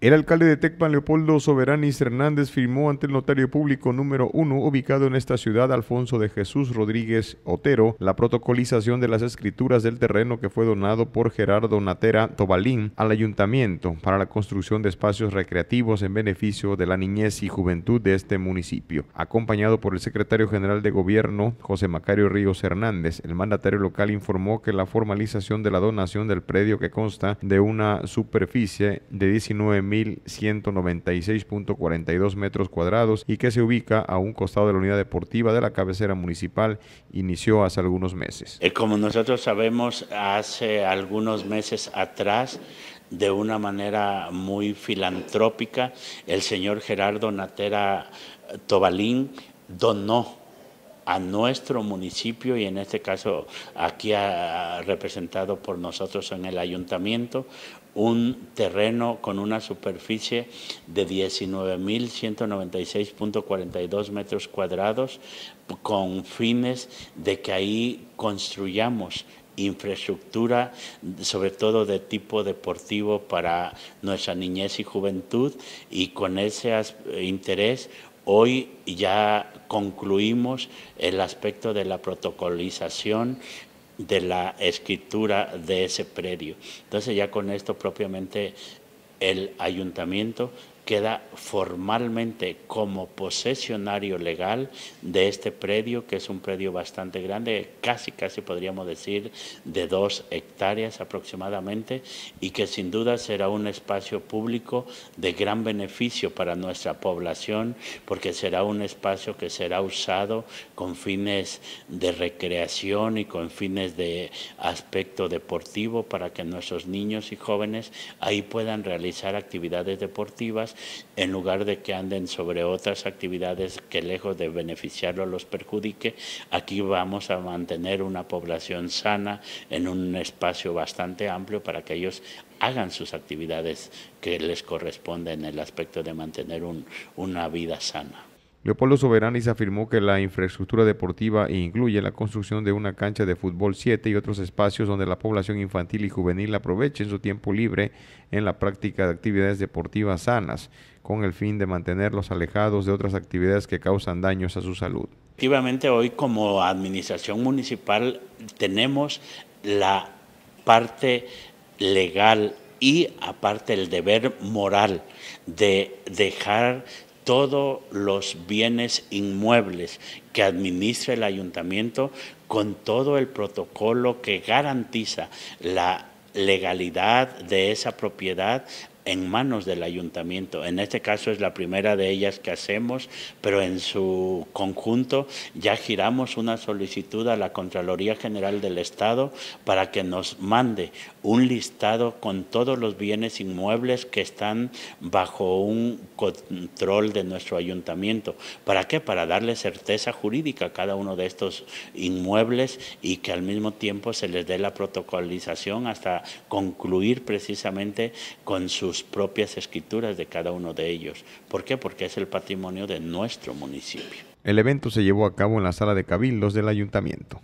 El alcalde de Tecpan, Leopoldo Soberanis Hernández, firmó ante el notario público número 1, ubicado en esta ciudad, Alfonso de Jesús Rodríguez Otero, la protocolización de las escrituras del terreno que fue donado por Gerardo Natera Tobalín al ayuntamiento para la construcción de espacios recreativos en beneficio de la niñez y juventud de este municipio. Acompañado por el secretario general de gobierno, José Macario Ríos Hernández, el mandatario local informó que la formalización de la donación del predio que consta de una superficie de 19 1196.42 metros cuadrados y que se ubica a un costado de la unidad deportiva de la cabecera municipal, inició hace algunos meses. Eh, como nosotros sabemos, hace algunos meses atrás, de una manera muy filantrópica, el señor Gerardo Natera eh, Tobalín donó a nuestro municipio y en este caso aquí ha representado por nosotros en el ayuntamiento un terreno con una superficie de 19.196.42 metros cuadrados con fines de que ahí construyamos infraestructura, sobre todo de tipo deportivo para nuestra niñez y juventud, y con ese eh, interés Hoy ya concluimos el aspecto de la protocolización de la escritura de ese predio. Entonces ya con esto propiamente el ayuntamiento queda formalmente como posesionario legal de este predio, que es un predio bastante grande, casi, casi podríamos decir de dos hectáreas aproximadamente, y que sin duda será un espacio público de gran beneficio para nuestra población, porque será un espacio que será usado con fines de recreación y con fines de aspecto deportivo para que nuestros niños y jóvenes ahí puedan realizar actividades deportivas en lugar de que anden sobre otras actividades que lejos de beneficiarlo los perjudique, aquí vamos a mantener una población sana en un espacio bastante amplio para que ellos hagan sus actividades que les corresponden en el aspecto de mantener una vida sana. Leopoldo Soberanis afirmó que la infraestructura deportiva incluye la construcción de una cancha de fútbol 7 y otros espacios donde la población infantil y juvenil aprovechen su tiempo libre en la práctica de actividades deportivas sanas, con el fin de mantenerlos alejados de otras actividades que causan daños a su salud. Efectivamente, hoy como administración municipal tenemos la parte legal y aparte el deber moral de dejar todos los bienes inmuebles que administra el ayuntamiento con todo el protocolo que garantiza la legalidad de esa propiedad en manos del ayuntamiento. En este caso es la primera de ellas que hacemos, pero en su conjunto ya giramos una solicitud a la Contraloría General del Estado para que nos mande un listado con todos los bienes inmuebles que están bajo un control de nuestro ayuntamiento. ¿Para qué? Para darle certeza jurídica a cada uno de estos inmuebles y que al mismo tiempo se les dé la protocolización hasta concluir precisamente con sus propias escrituras de cada uno de ellos. ¿Por qué? Porque es el patrimonio de nuestro municipio. El evento se llevó a cabo en la sala de cabildos del ayuntamiento.